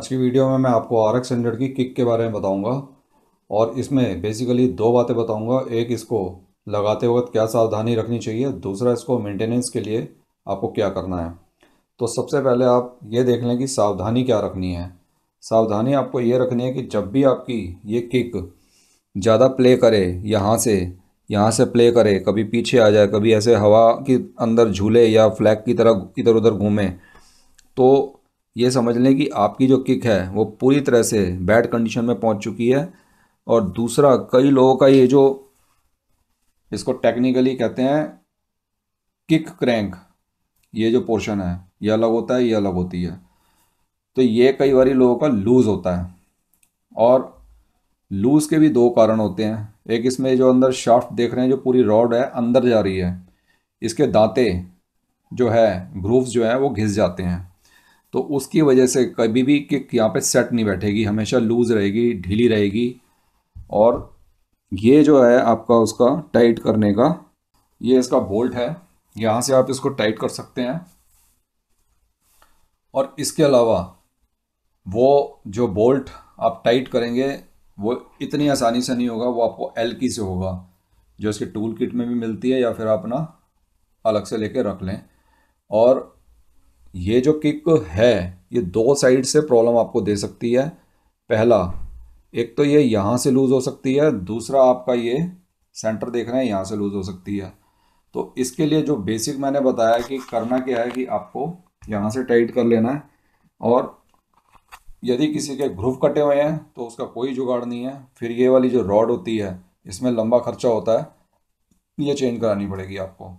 आज की वीडियो में मैं आपको आर एक्स हंड्रेड की किक के बारे में बताऊंगा और इसमें बेसिकली दो बातें बताऊंगा एक इसको लगाते वक्त क्या सावधानी रखनी चाहिए दूसरा इसको मेंटेनेंस के लिए आपको क्या करना है तो सबसे पहले आप ये देख लें कि सावधानी क्या रखनी है सावधानी आपको ये रखनी है कि जब भी आपकी ये किक ज़्यादा प्ले करे यहाँ से यहाँ से प्ले करे कभी पीछे आ जाए कभी ऐसे हवा के अंदर झूले या फ्लैग की तरह इधर उधर घूमे तो ये समझ लें कि आपकी जो किक है वो पूरी तरह से बैड कंडीशन में पहुंच चुकी है और दूसरा कई लोगों का ये जो इसको टेक्निकली कहते हैं किक क्रैंक ये जो पोर्शन है ये अलग होता है ये अलग होती है तो ये कई बार लोगों का लूज़ होता है और लूज़ के भी दो कारण होते हैं एक इसमें जो अंदर शाफ्ट देख रहे हैं जो पूरी रॉड है अंदर जा रही है इसके दांते जो है ग्रूव्स जो है वो घिस जाते हैं तो उसकी वजह से कभी भी किक यहाँ पे सेट नहीं बैठेगी हमेशा लूज रहेगी ढीली रहेगी और ये जो है आपका उसका टाइट करने का ये इसका बोल्ट है यहाँ से आप इसको टाइट कर सकते हैं और इसके अलावा वो जो बोल्ट आप टाइट करेंगे वो इतनी आसानी से नहीं होगा वो आपको एल की से होगा जो इसके टूल किट में भी मिलती है या फिर आप ना अलग से लेके रख लें और ये जो किक है ये दो साइड से प्रॉब्लम आपको दे सकती है पहला एक तो ये यहाँ से लूज़ हो सकती है दूसरा आपका ये सेंटर देख रहे हैं यहाँ से लूज़ हो सकती है तो इसके लिए जो बेसिक मैंने बताया कि करना क्या है कि आपको यहाँ से टाइट कर लेना है और यदि किसी के ग्रूफ कटे हुए हैं तो उसका कोई जुगाड़ नहीं है फिर ये वाली जो रॉड होती है इसमें लंबा खर्चा होता है ये चेंज करानी पड़ेगी आपको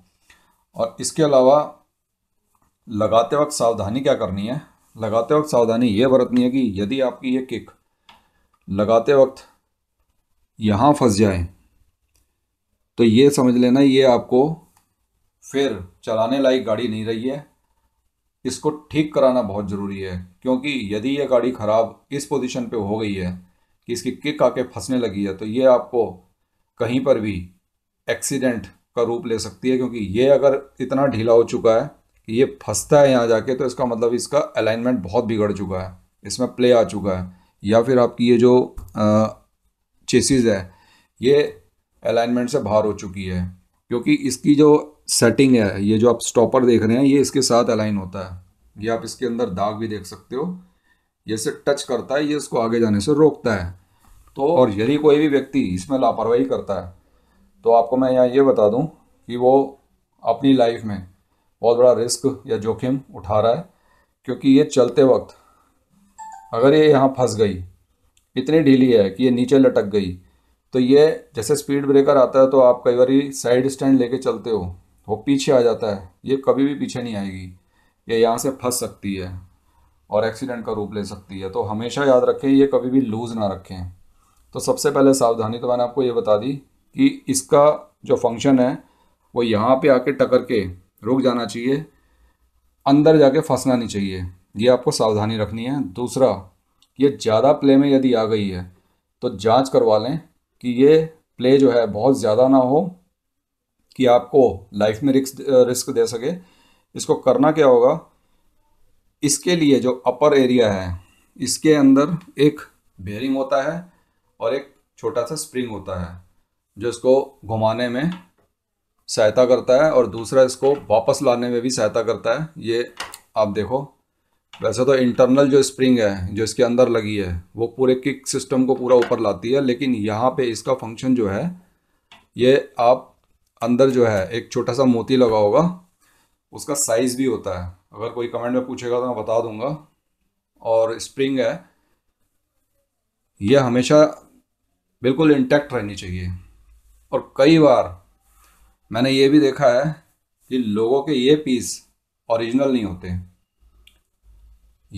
और इसके अलावा लगाते वक्त सावधानी क्या करनी है लगाते वक्त सावधानी ये बरतनी है कि यदि आपकी ये किक लगाते वक्त यहाँ फंस जाए तो ये समझ लेना ये आपको फिर चलाने लायक गाड़ी नहीं रही है इसको ठीक कराना बहुत ज़रूरी है क्योंकि यदि ये गाड़ी ख़राब इस पोजीशन पे हो गई है कि इसकी किक आके फंसने लगी है तो ये आपको कहीं पर भी एक्सीडेंट का रूप ले सकती है क्योंकि ये अगर इतना ढीला हो चुका है ये फंसता है यहाँ जाके तो इसका मतलब इसका अलाइनमेंट बहुत बिगड़ चुका है इसमें प्ले आ चुका है या फिर आपकी ये जो चेसिस है ये अलाइनमेंट से बाहर हो चुकी है क्योंकि इसकी जो सेटिंग है ये जो आप स्टॉपर देख रहे हैं ये इसके साथ अलाइन होता है ये आप इसके अंदर दाग भी देख सकते हो ये इसे टच करता है ये इसको आगे जाने से रोकता है तो और यदि कोई भी व्यक्ति इसमें लापरवाही करता है तो आपको मैं यहाँ ये बता दूँ कि वो अपनी लाइफ में बहुत बड़ा रिस्क या जोखिम उठा रहा है क्योंकि ये चलते वक्त अगर ये यहाँ फंस गई इतनी ढीली है कि ये नीचे लटक गई तो ये जैसे स्पीड ब्रेकर आता है तो आप कई बार साइड स्टैंड लेके चलते हो वो पीछे आ जाता है ये कभी भी पीछे नहीं आएगी ये यहाँ से फंस सकती है और एक्सीडेंट का रूप ले सकती है तो हमेशा याद रखें ये कभी भी लूज़ ना रखें तो सबसे पहले सावधानी तो मैंने आपको ये बता दी कि इसका जो फंक्शन है वो यहाँ पे आके टकर के रुक जाना चाहिए अंदर जाके फंसना नहीं चाहिए ये आपको सावधानी रखनी है दूसरा ये ज़्यादा प्ले में यदि आ गई है तो जांच करवा लें कि ये प्ले जो है बहुत ज़्यादा ना हो कि आपको लाइफ में रिस्क रिस्क दे सके इसको करना क्या होगा इसके लिए जो अपर एरिया है इसके अंदर एक बेयरिंग होता है और एक छोटा सा स्प्रिंग होता है जो इसको घुमाने में सहायता करता है और दूसरा इसको वापस लाने में भी सहायता करता है ये आप देखो वैसे तो इंटरनल जो स्प्रिंग है जो इसके अंदर लगी है वो पूरे किक सिस्टम को पूरा ऊपर लाती है लेकिन यहाँ पे इसका फंक्शन जो है ये आप अंदर जो है एक छोटा सा मोती लगा होगा उसका साइज़ भी होता है अगर कोई कमेंट में पूछेगा तो मैं बता दूंगा और स्प्रिंग है यह हमेशा बिल्कुल इंटैक्ट रहनी चाहिए और कई बार मैंने ये भी देखा है कि लोगों के ये पीस ओरिजिनल नहीं होते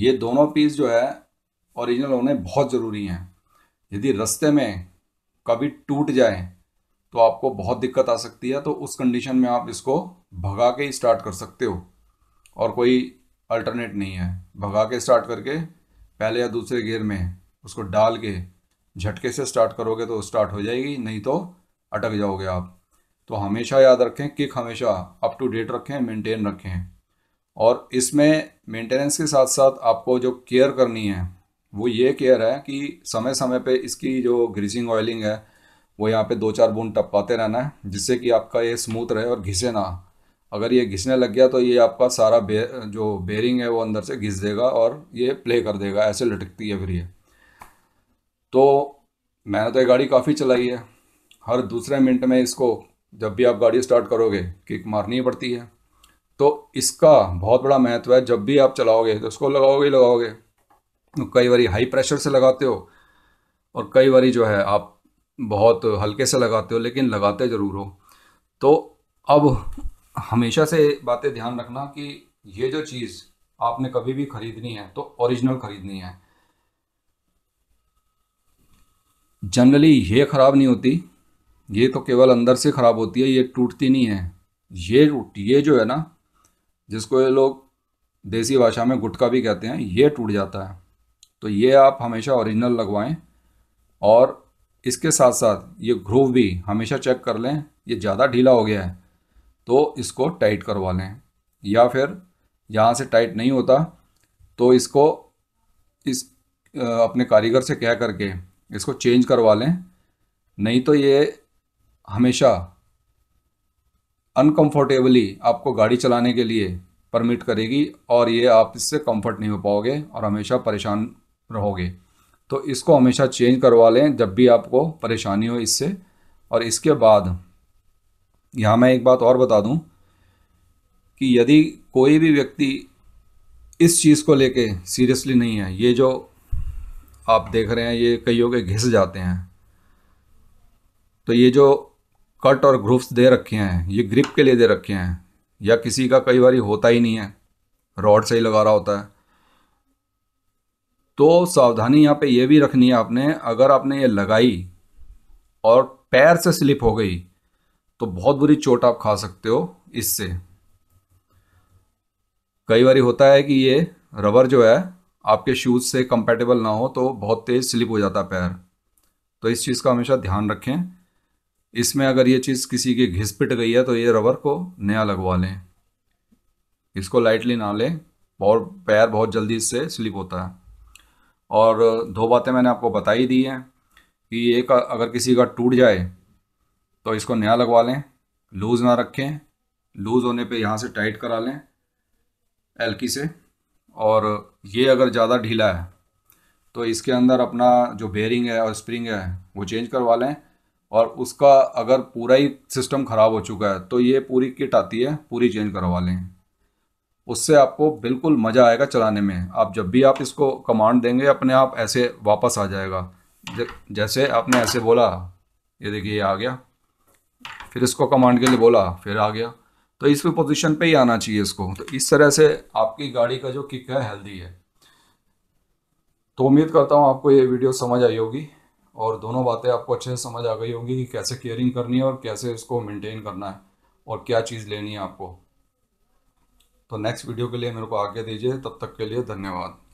ये दोनों पीस जो है ओरिजिनल होने बहुत ज़रूरी हैं यदि रस्ते में कभी टूट जाए तो आपको बहुत दिक्कत आ सकती है तो उस कंडीशन में आप इसको भगा के ही स्टार्ट कर सकते हो और कोई अल्टरनेट नहीं है भगा के स्टार्ट करके पहले या दूसरे गियर में उसको डाल के झटके से स्टार्ट करोगे तो स्टार्ट हो जाएगी नहीं तो अटक जाओगे आप तो हमेशा याद रखें किक हमेशा अप टू डेट रखें मेंटेन रखें और इसमें मेंटेनेंस के साथ साथ आपको जो केयर करनी है वो ये केयर है कि समय समय पे इसकी जो ग्रीसिंग ऑयलिंग है वो यहाँ पे दो चार बूंद टपकाते रहना है जिससे कि आपका ये स्मूथ रहे और घिसे ना अगर ये घिसने लग गया तो ये आपका सारा बे जो बेरिंग है वो अंदर से घिस देगा और ये प्ले कर देगा ऐसे लटकती है फिर ये तो मैंने तो ये गाड़ी काफ़ी चलाई है हर दूसरे मिनट में इसको जब भी आप गाड़ी स्टार्ट करोगे किक मारनी ही पड़ती है तो इसका बहुत बड़ा महत्व है जब भी आप चलाओगे तो उसको लगाओगे ही लगाओगे तो कई बार हाई प्रेशर से लगाते हो और कई बार जो है आप बहुत हल्के से लगाते हो लेकिन लगाते ज़रूर हो तो अब हमेशा से बातें ध्यान रखना कि ये जो चीज़ आपने कभी भी खरीदनी है तो ओरिजिनल खरीदनी है जनरली ये ख़राब नहीं होती ये तो केवल अंदर से ख़राब होती है ये टूटती नहीं है ये ये जो है ना जिसको ये लोग देसी भाषा में गुटका भी कहते हैं ये टूट जाता है तो ये आप हमेशा ओरिजिनल लगवाएं और इसके साथ साथ ये ग्रूव भी हमेशा चेक कर लें ये ज़्यादा ढीला हो गया है तो इसको टाइट करवा लें या फिर यहाँ से टाइट नहीं होता तो इसको इस अपने कारीगर से कह करके इसको चेंज करवा लें नहीं तो ये हमेशा अनकंफर्टेबली आपको गाड़ी चलाने के लिए परमिट करेगी और ये आप इससे कंफर्ट नहीं हो पाओगे और हमेशा परेशान रहोगे तो इसको हमेशा चेंज करवा लें जब भी आपको परेशानी हो इससे और इसके बाद यहाँ मैं एक बात और बता दूँ कि यदि कोई भी व्यक्ति इस चीज़ को लेके सीरियसली नहीं है ये जो आप देख रहे हैं ये कईयों के घिस जाते हैं तो ये जो कट और ग्रूफ्स दे रखे हैं ये ग्रिप के लिए दे रखे हैं या किसी का कई बार होता ही नहीं है रॉड से ही लगा रहा होता है तो सावधानी यहाँ पे ये भी रखनी है आपने अगर आपने ये लगाई और पैर से स्लिप हो गई तो बहुत बुरी चोट आप खा सकते हो इससे कई बार होता है कि ये रबर जो है आपके शूज़ से कंपेटेबल ना हो तो बहुत तेज़ स्लिप हो जाता है पैर तो इस चीज़ का हमेशा ध्यान रखें इसमें अगर ये चीज़ किसी की घिस पिट गई है तो ये रबर को नया लगवा लें इसको लाइटली ना लें और पैर बहुत जल्दी इससे स्लिप होता है और दो बातें मैंने आपको बता ही दी हैं कि एक अगर किसी का टूट जाए तो इसको नया लगवा लें लूज़ ना रखें लूज़ होने पे यहाँ से टाइट करा लें एलकी से और ये अगर ज़्यादा ढीला है तो इसके अंदर अपना जो बेयरिंग है और स्प्रिंग है वो चेंज करवा लें और उसका अगर पूरा ही सिस्टम ख़राब हो चुका है तो ये पूरी किट आती है पूरी चेंज करवा लें उससे आपको बिल्कुल मज़ा आएगा चलाने में आप जब भी आप इसको कमांड देंगे अपने आप ऐसे वापस आ जाएगा जैसे आपने ऐसे बोला ये देखिए ये आ गया फिर इसको कमांड के लिए बोला फिर आ गया तो इस पोजीशन पे ही आना चाहिए इसको तो इस तरह से आपकी गाड़ी का जो किक है हेल्दी है तो उम्मीद करता हूँ आपको ये वीडियो समझ आई होगी और दोनों बातें आपको अच्छे से समझ आ गई होंगी कि कैसे केयरिंग करनी है और कैसे इसको मेंटेन करना है और क्या चीज़ लेनी है आपको तो नेक्स्ट वीडियो के लिए मेरे को आगे दीजिए तब तक के लिए धन्यवाद